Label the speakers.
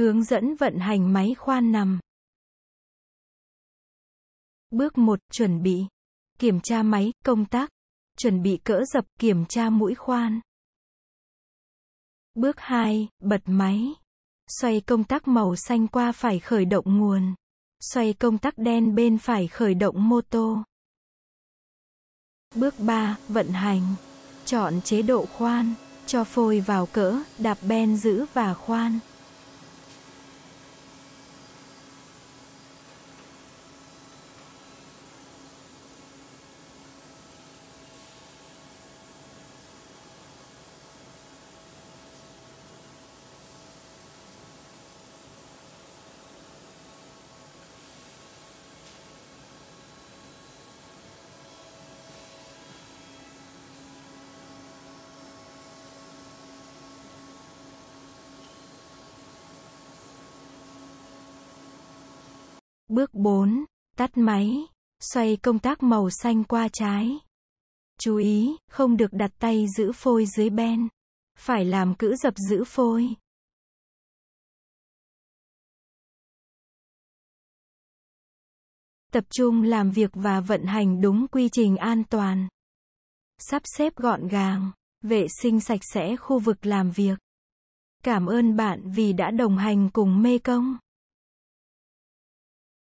Speaker 1: Hướng dẫn vận hành máy khoan nằm. Bước 1. Chuẩn bị. Kiểm tra máy, công tác. Chuẩn bị cỡ dập, kiểm
Speaker 2: tra mũi khoan. Bước 2. Bật máy. Xoay công tắc màu xanh qua phải khởi động nguồn. Xoay công tắc đen bên phải khởi động mô tô. Bước 3. Vận hành. Chọn chế độ khoan. Cho phôi vào cỡ, đạp ben giữ và khoan. Bước 4. Tắt máy. Xoay công tác màu xanh qua trái. Chú ý, không được đặt tay giữ phôi dưới ben. Phải làm cữ dập giữ phôi. Tập trung làm việc và vận hành đúng quy trình an toàn. Sắp xếp gọn gàng, vệ sinh sạch sẽ khu vực làm việc. Cảm ơn bạn vì đã đồng
Speaker 1: hành cùng mê công